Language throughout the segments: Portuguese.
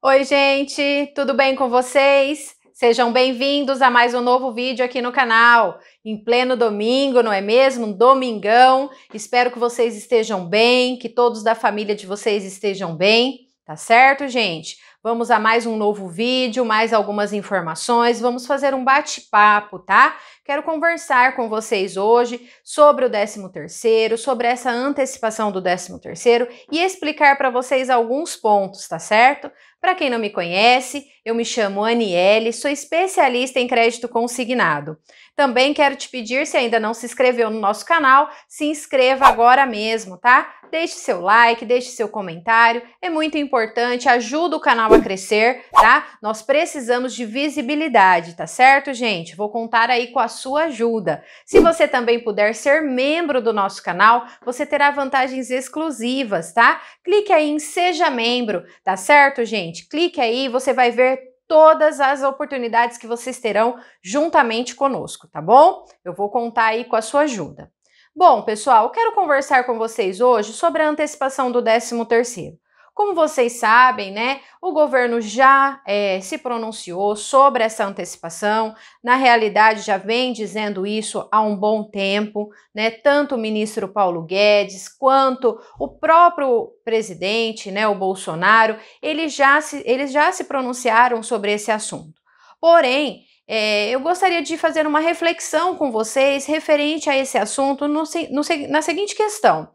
Oi, gente, tudo bem com vocês? Sejam bem-vindos a mais um novo vídeo aqui no canal. Em pleno domingo, não é mesmo? Um domingão. Espero que vocês estejam bem, que todos da família de vocês estejam bem, tá certo, gente? Vamos a mais um novo vídeo, mais algumas informações, vamos fazer um bate-papo, tá? Quero conversar com vocês hoje sobre o 13º, sobre essa antecipação do 13º e explicar para vocês alguns pontos, tá certo? Para quem não me conhece, eu me chamo Aniele, sou especialista em crédito consignado. Também quero te pedir, se ainda não se inscreveu no nosso canal, se inscreva agora mesmo, tá? Deixe seu like, deixe seu comentário, é muito importante, ajuda o canal a crescer, tá? Nós precisamos de visibilidade, tá certo, gente? Vou contar aí com a sua ajuda. Se você também puder ser membro do nosso canal, você terá vantagens exclusivas, tá? Clique aí em Seja Membro, tá certo, gente? Clique aí, você vai ver todas as oportunidades que vocês terão juntamente conosco, tá bom? Eu vou contar aí com a sua ajuda. Bom, pessoal, quero conversar com vocês hoje sobre a antecipação do 13º. Como vocês sabem, né, o governo já é, se pronunciou sobre essa antecipação, na realidade já vem dizendo isso há um bom tempo, né, tanto o ministro Paulo Guedes quanto o próprio presidente, né, o Bolsonaro, eles já se, eles já se pronunciaram sobre esse assunto. Porém, é, eu gostaria de fazer uma reflexão com vocês referente a esse assunto no, no, na seguinte questão.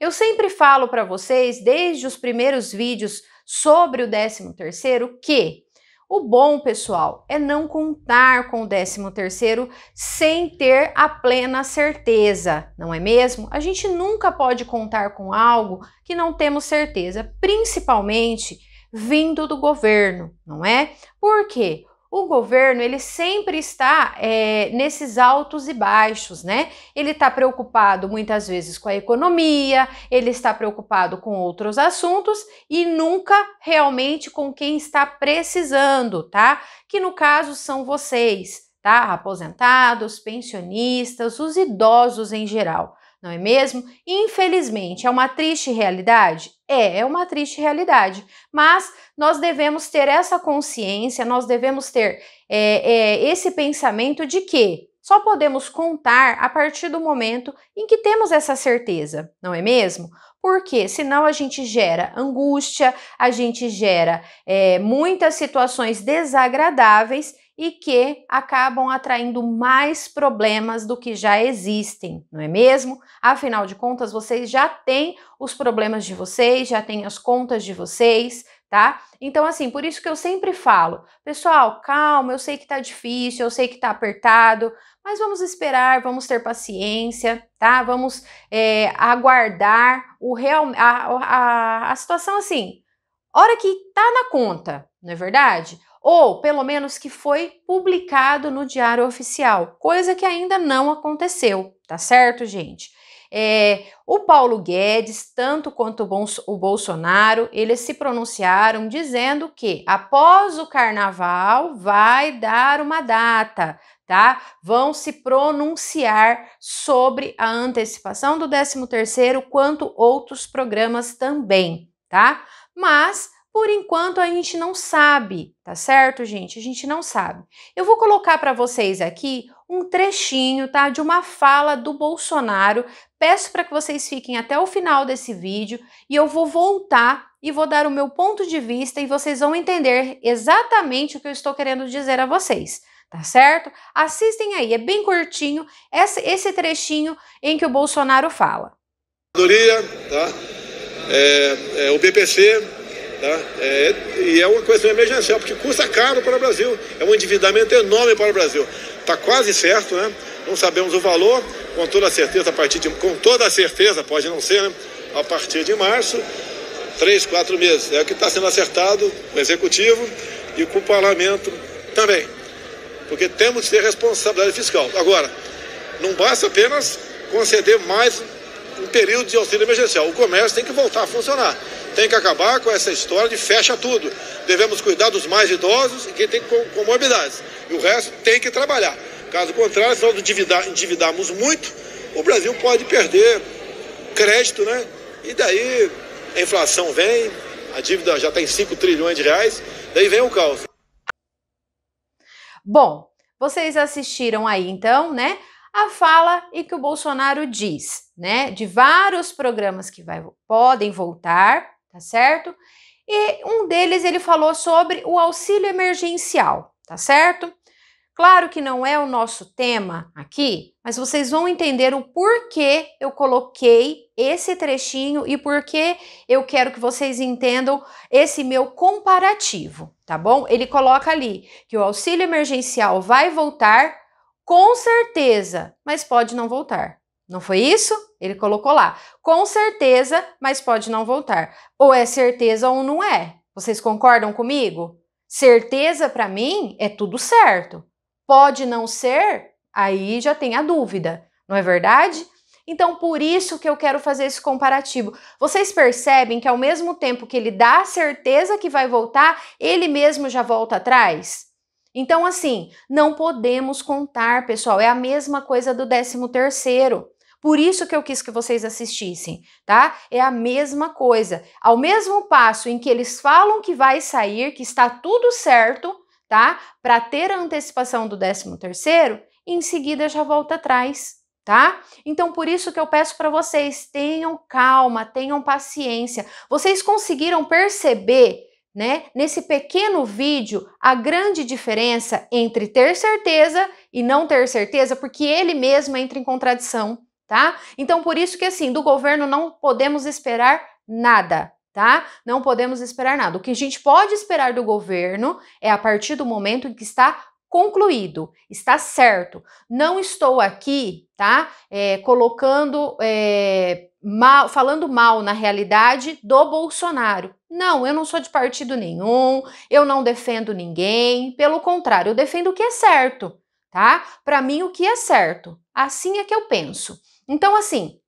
Eu sempre falo para vocês, desde os primeiros vídeos sobre o 13º, que o bom, pessoal, é não contar com o 13º sem ter a plena certeza, não é mesmo? A gente nunca pode contar com algo que não temos certeza, principalmente vindo do governo, não é? Por quê? o governo ele sempre está é, nesses altos e baixos, né? Ele está preocupado muitas vezes com a economia, ele está preocupado com outros assuntos e nunca realmente com quem está precisando, tá? Que no caso são vocês, tá? Aposentados, pensionistas, os idosos em geral não é mesmo? Infelizmente, é uma triste realidade? É, é uma triste realidade, mas nós devemos ter essa consciência, nós devemos ter é, é, esse pensamento de que só podemos contar a partir do momento em que temos essa certeza, não é mesmo? Porque senão a gente gera angústia, a gente gera é, muitas situações desagradáveis e que acabam atraindo mais problemas do que já existem, não é mesmo? Afinal de contas, vocês já têm os problemas de vocês, já têm as contas de vocês, tá? Então, assim, por isso que eu sempre falo, pessoal, calma, eu sei que tá difícil, eu sei que tá apertado, mas vamos esperar, vamos ter paciência, tá? Vamos é, aguardar o real, a, a, a situação assim, hora que tá na conta, não é verdade? ou pelo menos que foi publicado no Diário Oficial, coisa que ainda não aconteceu, tá certo, gente? É, o Paulo Guedes, tanto quanto o Bolsonaro, eles se pronunciaram dizendo que após o carnaval vai dar uma data, tá? Vão se pronunciar sobre a antecipação do 13º, quanto outros programas também, tá? Mas por enquanto a gente não sabe, tá certo, gente? A gente não sabe. Eu vou colocar para vocês aqui um trechinho, tá, de uma fala do Bolsonaro. Peço para que vocês fiquem até o final desse vídeo e eu vou voltar e vou dar o meu ponto de vista e vocês vão entender exatamente o que eu estou querendo dizer a vocês tá certo? Assistem aí, é bem curtinho esse trechinho em que o Bolsonaro fala. Tá? É, é, o BPC Tá? É, e é uma questão emergencial, porque custa caro para o Brasil, é um endividamento enorme para o Brasil. Está quase certo, né? não sabemos o valor, com toda certeza, a partir de, com toda certeza, pode não ser, né? a partir de março, três, quatro meses. É o que está sendo acertado com o Executivo e com o Parlamento também. Porque temos que ter responsabilidade fiscal. Agora, não basta apenas conceder mais um período de auxílio emergencial. O comércio tem que voltar a funcionar. Tem que acabar com essa história de fecha tudo. Devemos cuidar dos mais idosos e quem tem comorbidades. E o resto tem que trabalhar. Caso contrário, se nós endividar, endividarmos muito, o Brasil pode perder crédito, né? E daí a inflação vem, a dívida já está em 5 trilhões de reais, daí vem o caos. Bom, vocês assistiram aí então, né? A fala e que o Bolsonaro diz, né? De vários programas que vai, podem voltar, tá certo? E um deles ele falou sobre o auxílio emergencial, tá certo? Claro que não é o nosso tema aqui, mas vocês vão entender o porquê eu coloquei esse trechinho e porquê eu quero que vocês entendam esse meu comparativo, tá bom? Ele coloca ali que o auxílio emergencial vai voltar com certeza, mas pode não voltar. Não foi isso? Ele colocou lá. Com certeza, mas pode não voltar. Ou é certeza ou não é. Vocês concordam comigo? Certeza para mim é tudo certo. Pode não ser, aí já tem a dúvida, não é verdade? Então, por isso que eu quero fazer esse comparativo. Vocês percebem que ao mesmo tempo que ele dá a certeza que vai voltar, ele mesmo já volta atrás? Então, assim, não podemos contar, pessoal. É a mesma coisa do décimo terceiro. Por isso que eu quis que vocês assistissem, tá? É a mesma coisa. Ao mesmo passo em que eles falam que vai sair, que está tudo certo, tá? Para ter a antecipação do 13º, em seguida já volta atrás, tá? Então por isso que eu peço para vocês, tenham calma, tenham paciência. Vocês conseguiram perceber né? Nesse pequeno vídeo, a grande diferença entre ter certeza e não ter certeza, porque ele mesmo entra em contradição tá? Então por isso que assim, do governo não podemos esperar nada, tá? Não podemos esperar nada. O que a gente pode esperar do governo é a partir do momento em que está concluído, está certo. Não estou aqui, tá? É, colocando, é, mal, falando mal na realidade do Bolsonaro. Não, eu não sou de partido nenhum, eu não defendo ninguém. Pelo contrário, eu defendo o que é certo, tá? Para mim, o que é certo. Assim é que eu penso. Então, assim,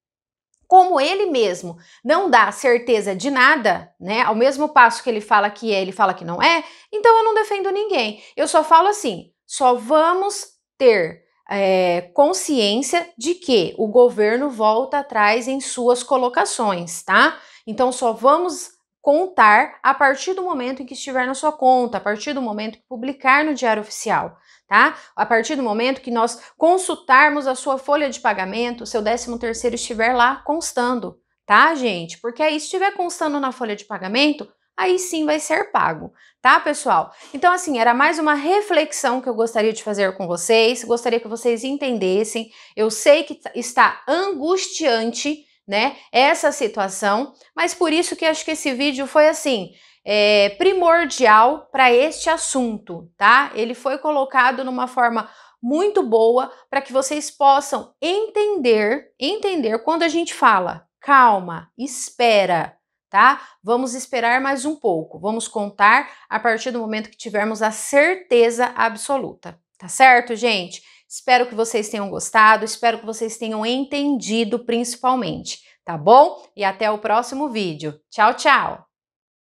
como ele mesmo não dá certeza de nada, né? Ao mesmo passo que ele fala que é, ele fala que não é, então eu não defendo ninguém. Eu só falo assim: só vamos ter é, consciência de que o governo volta atrás em suas colocações, tá? Então só vamos contar a partir do momento em que estiver na sua conta, a partir do momento que publicar no Diário Oficial tá? A partir do momento que nós consultarmos a sua folha de pagamento, seu 13º estiver lá constando, tá, gente? Porque aí se estiver constando na folha de pagamento, aí sim vai ser pago, tá, pessoal? Então, assim, era mais uma reflexão que eu gostaria de fazer com vocês, gostaria que vocês entendessem. Eu sei que tá, está angustiante, né, essa situação, mas por isso que acho que esse vídeo foi assim, é, primordial para este assunto, tá? Ele foi colocado numa forma muito boa para que vocês possam entender, entender quando a gente fala calma, espera, tá? Vamos esperar mais um pouco. Vamos contar a partir do momento que tivermos a certeza absoluta, tá certo, gente? Espero que vocês tenham gostado, espero que vocês tenham entendido principalmente, tá bom? E até o próximo vídeo. Tchau, tchau!